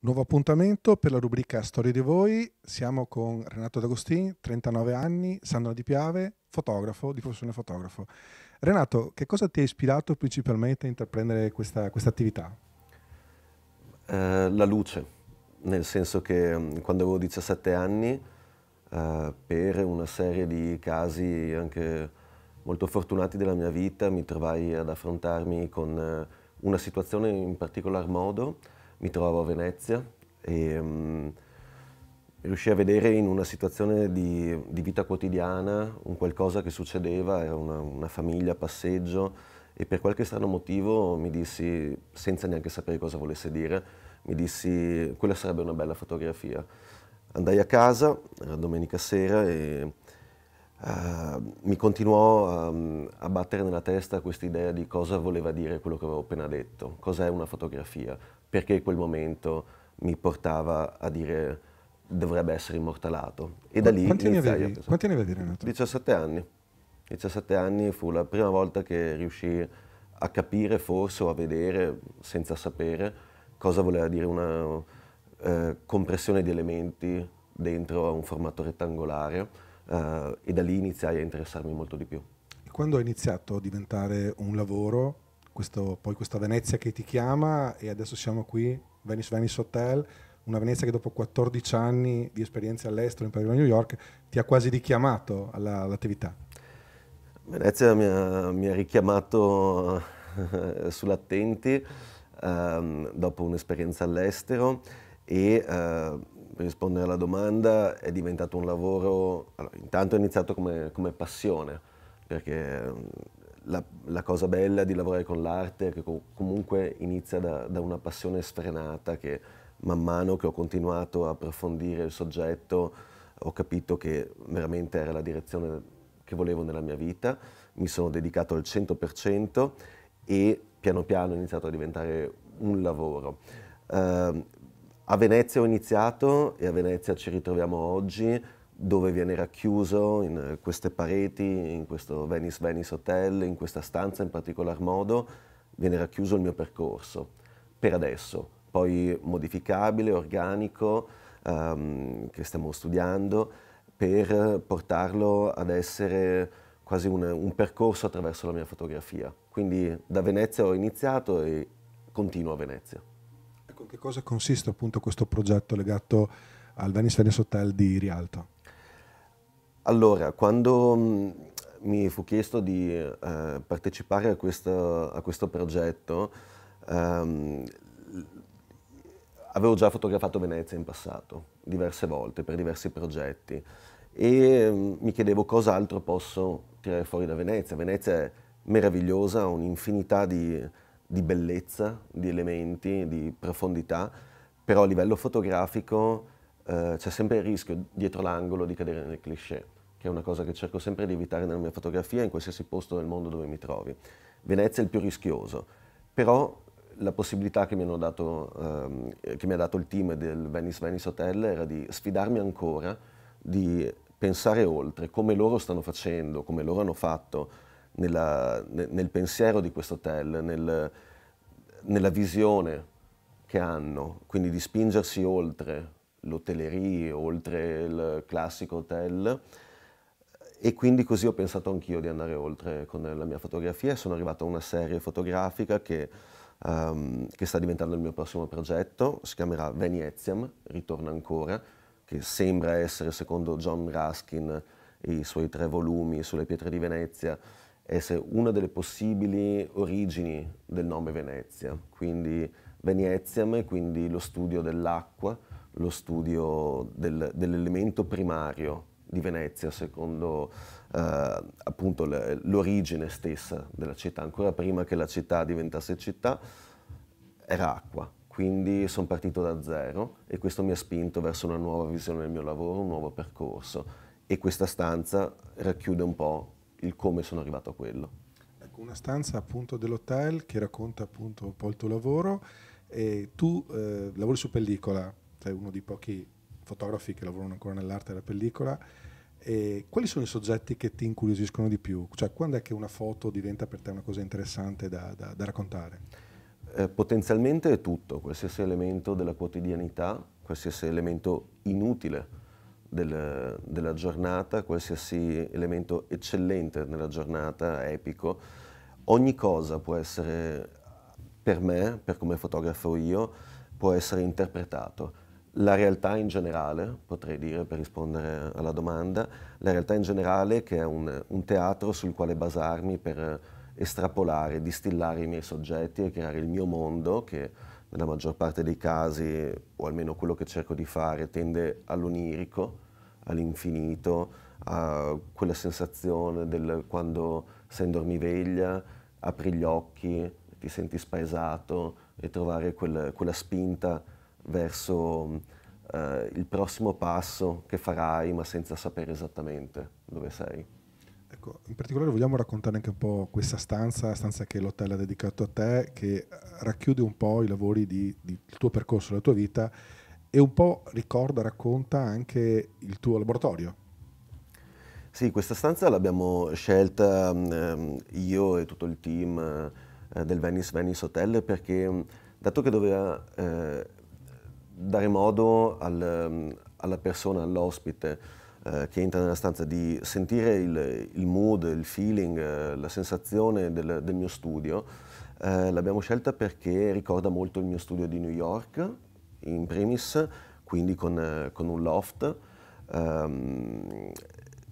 Nuovo appuntamento per la rubrica Storie di voi. Siamo con Renato D'Agostini, 39 anni, Sandra Di Piave, fotografo, di professione fotografo. Renato, che cosa ti ha ispirato principalmente a intraprendere questa, questa attività? Eh, la luce, nel senso che mm, quando avevo 17 anni, eh, per una serie di casi anche molto fortunati della mia vita, mi trovai ad affrontarmi con eh, una situazione in particolar modo mi trovo a Venezia e um, riuscii a vedere in una situazione di, di, vita quotidiana un qualcosa che succedeva, era una, una famiglia a passeggio e per qualche strano motivo mi dissi, senza neanche sapere cosa volesse dire, mi dissi quella sarebbe una bella fotografia. Andai a casa, era domenica sera e uh, mi continuò um, a battere nella testa questa idea di cosa voleva dire quello che avevo appena detto, cos'è una fotografia, perché quel momento mi portava a dire dovrebbe essere immortalato. E da lì quanti ne avevi, pensare, quanti ne Renato? 17 anni. 17 anni fu la prima volta che riuscii a capire forse o a vedere, senza sapere, cosa voleva dire una eh, compressione di elementi dentro a un formato rettangolare eh, e da lì iniziai a interessarmi molto di più. E quando ha iniziato a diventare un lavoro questo, poi questa Venezia che ti chiama e adesso siamo qui, Venice Venice Hotel, una Venezia che dopo 14 anni di esperienza all'estero in Parigi Paese New York ti ha quasi richiamato all'attività. Venezia mi ha, mi ha richiamato eh, sull'attenti um, dopo un'esperienza all'estero e uh, eh, per rispondere alla domanda è diventato un lavoro, allora, intanto è iniziato come, come passione perché la, la, cosa bella di lavorare con l'arte è che com comunque inizia da, da, una passione sfrenata che man mano che ho continuato a approfondire il soggetto ho capito che veramente era la direzione che volevo nella mia vita, mi sono dedicato al 100% e piano piano è iniziato a diventare un lavoro. Uh, a Venezia ho iniziato e a Venezia ci ritroviamo oggi dove viene racchiuso in eh, queste pareti, in questo Venice Venice Hotel, in questa stanza in particolar modo, viene racchiuso il mio percorso, per adesso, poi modificabile, organico, um, che stiamo studiando, per portarlo ad essere quasi un, un percorso attraverso la mia fotografia. Quindi da Venezia ho iniziato e continuo a Venezia. Ecco, in che cosa consiste appunto questo progetto legato al Venice Venice Hotel di Rialto? Allora, quando mm, mi fu chiesto di eh, partecipare a questo, a questo progetto, ehm, avevo già fotografato Venezia in passato, diverse volte, per diversi progetti, e mm, mi chiedevo cos'altro posso tirare fuori da Venezia. Venezia è meravigliosa, ha un'infinità di, di bellezza, di elementi, di profondità, però a livello fotografico eh, c'è sempre il rischio dietro l'angolo di cadere nel cliché che è una cosa che cerco sempre di evitare nella mia fotografia, in qualsiasi posto del mondo dove mi trovi. Venezia è il più rischioso, però la possibilità che mi, hanno dato, ehm, che mi ha dato il team del Venice Venice Hotel era di sfidarmi ancora, di pensare oltre, come loro stanno facendo, come loro hanno fatto nella, nel pensiero di questo hotel, nel, nella visione che hanno, quindi di spingersi oltre l'hotellerie, oltre il classico hotel, e quindi così ho pensato anch'io di andare oltre con la mia fotografia e sono arrivato a una serie fotografica che, um, che sta diventando il mio prossimo progetto, si chiamerà Veneziam, Ritorna ancora, che sembra essere, secondo John Ruskin i suoi tre volumi sulle pietre di Venezia, essere una delle possibili origini del nome Venezia, quindi Veneziam, quindi lo studio dell'acqua, lo studio del, dell'elemento primario di Venezia, secondo eh, appunto l'origine stessa della città, ancora prima che la città diventasse città, era acqua. Quindi sono partito da zero e questo mi ha spinto verso una nuova visione del mio lavoro, un nuovo percorso. E questa stanza racchiude un po' il come sono arrivato a quello. Ecco, una stanza appunto dell'hotel che racconta appunto un po' il tuo lavoro. E tu eh, lavori su pellicola, sei uno dei pochi fotografi che lavorano ancora nell'arte della pellicola, e quali sono i soggetti che ti incuriosiscono di più? Cioè, quando è che una foto diventa per te una cosa interessante da, da, da raccontare? Eh, potenzialmente è tutto, qualsiasi elemento della quotidianità, qualsiasi elemento inutile del, della giornata, qualsiasi elemento eccellente nella giornata, epico. Ogni cosa può essere, per me, per come fotografo io, può essere interpretato la realtà in generale, potrei dire per rispondere alla domanda, la realtà in generale che è un, un teatro sul quale basarmi per estrapolare, distillare i miei soggetti e creare il mio mondo che nella maggior parte dei casi, o almeno quello che cerco di fare, tende all'onirico, all'infinito, a quella sensazione del quando sei in dormiveglia, apri gli occhi, ti senti spaesato e trovare quel, quella spinta verso eh, il prossimo passo che farai ma senza sapere esattamente dove sei. Ecco, in particolare vogliamo raccontare anche un po' questa stanza, stanza che l'hotel ha dedicato a te, che eh, racchiude un po' i lavori del tuo percorso, della tua vita e un po' ricorda, racconta anche il tuo laboratorio. Sì, questa stanza l'abbiamo scelta ehm, io e tutto il team eh, del Venice Venice Hotel perché dato che doveva eh, dare modo al, ehm, alla persona, all'ospite eh, che entra nella stanza di sentire il, il mood, il feeling, eh, la sensazione del, del mio studio. Eh, l'abbiamo scelta perché ricorda molto il mio studio di New York, in primis, quindi con, eh, con un loft. Um,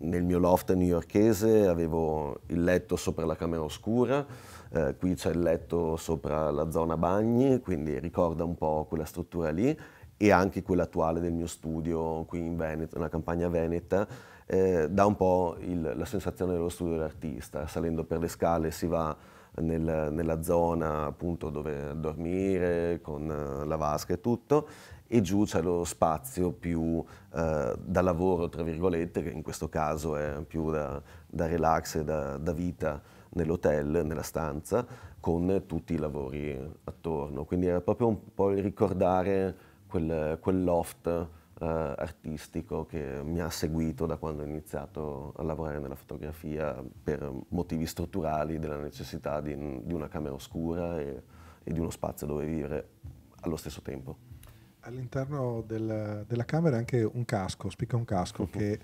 nel mio loft newyorkese avevo il letto sopra la camera oscura, eh, qui c'è il letto sopra la zona bagni, quindi ricorda un po' quella struttura lì e anche quella attuale del mio studio qui in Veneto, nella campagna veneta, eh, dà un po' il, la sensazione dello studio dell'artista. Salendo per le scale si va nel, nella zona appunto dove dormire, con eh, la vasca e tutto, e giù c'è lo spazio più eh, da lavoro, tra virgolette, che in questo caso è più da, da relax e da, da vita nell'hotel, nella stanza, con tutti i lavori attorno. Quindi era proprio un po' il ricordare quel, quel loft eh, artistico che mi ha seguito da quando ho iniziato a lavorare nella fotografia per motivi strutturali della necessità di, di una camera oscura e, e di uno spazio dove vivere allo stesso tempo. All'interno del, della camera è anche un casco, spicca un casco mhm. che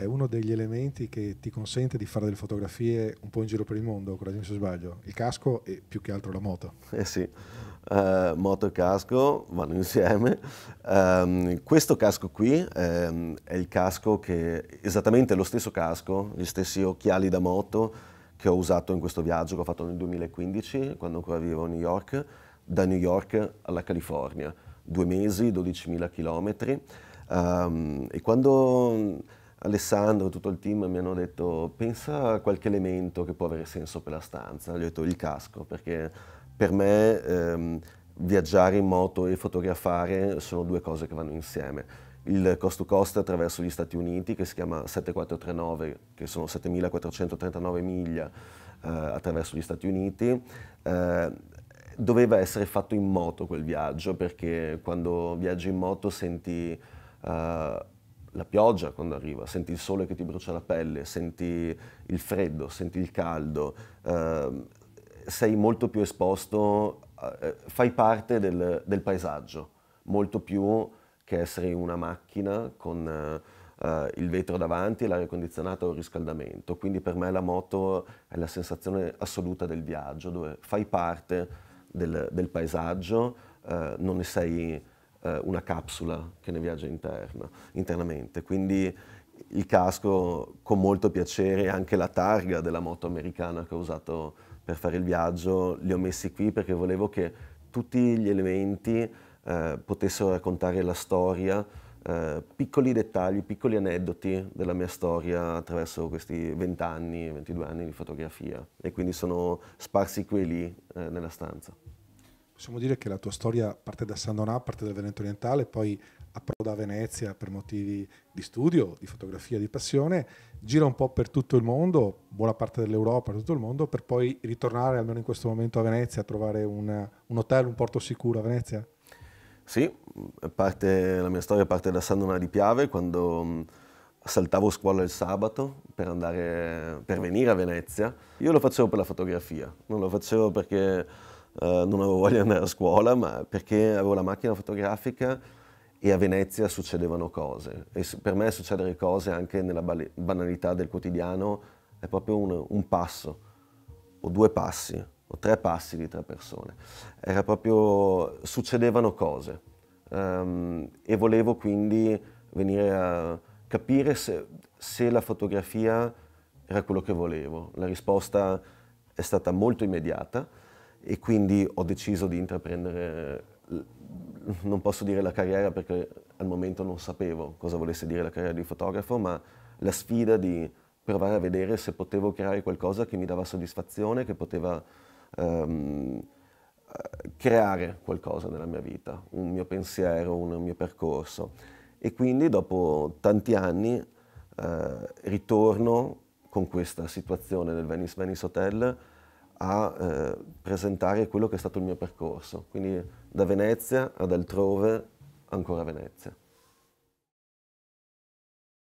è uno degli elementi che ti consente di fare delle fotografie un po' in giro per il mondo, correggimi se sbaglio, il casco e più che altro la moto. Eh sì, eh, moto e casco vanno insieme. Eh, questo casco qui eh, è il casco che, esattamente lo stesso casco, gli stessi occhiali da moto che ho usato in questo viaggio che ho fatto nel 2015, quando ancora vivevo a New York, da New York alla California. Due mesi, 12.000 chilometri. Um, e quando Alessandro e tutto il team mi hanno detto pensa a qualche elemento che può avere senso per la stanza, gli ho detto il casco perché per me ehm, viaggiare in moto e fotografare sono due cose che vanno insieme. Il cost to cost attraverso gli Stati Uniti che si chiama 7439 che sono 7439 miglia eh, attraverso gli Stati Uniti eh, doveva essere fatto in moto quel viaggio perché quando viaggi in moto senti eh, la pioggia quando arriva, senti il sole che ti brucia la pelle, senti il freddo, senti il caldo, eh, sei molto più esposto, eh, fai parte del, del, paesaggio, molto più che essere una macchina con eh, il vetro davanti, l'aria condizionata o il riscaldamento. Quindi per me la moto è la sensazione assoluta del viaggio, dove fai parte del, del paesaggio, eh, non ne sei eh, una capsula che ne viaggia interna, internamente, quindi il casco con molto piacere, anche la targa della moto americana che ho usato per fare il viaggio, li ho messi qui perché volevo che tutti gli elementi eh, potessero raccontare la storia, eh, piccoli dettagli, piccoli aneddoti della mia storia attraverso questi 20 anni, 22 anni di fotografia e quindi sono sparsi qui e lì eh, nella stanza possiamo dire che la tua storia parte da San Donà, parte dal Veneto orientale, poi approda a Venezia per motivi di studio, di fotografia, di passione, gira un po' per tutto il mondo, buona parte dell'Europa, tutto il mondo, per poi ritornare almeno in questo momento a Venezia, a trovare un, un hotel, un porto sicuro a Venezia? Sì, parte, la mia storia parte da San Donà di Piave, quando mm, saltavo scuola il sabato per, andare, per venire a Venezia. Io lo facevo per la fotografia, non lo facevo perché eh, non avevo voglia di andare a scuola, ma perché avevo la macchina fotografica e a Venezia succedevano cose. E per me succedere cose anche nella banalità del quotidiano è proprio un, un passo, o due passi, o tre passi di tre persone. Era proprio, succedevano cose. Um, e volevo quindi venire a capire se, se la fotografia era quello che volevo. La risposta è stata molto immediata e quindi ho deciso di intraprendere, non posso dire la carriera perché al momento non sapevo cosa volesse dire la carriera di fotografo, ma la sfida di provare a vedere se potevo creare qualcosa che mi dava soddisfazione, che poteva um, creare qualcosa nella mia vita, un mio pensiero, un mio percorso. E quindi dopo tanti anni uh, ritorno con questa situazione del Venice Venice Hotel a eh, presentare quello che è stato il mio percorso, quindi da Venezia ad altrove, ancora Venezia.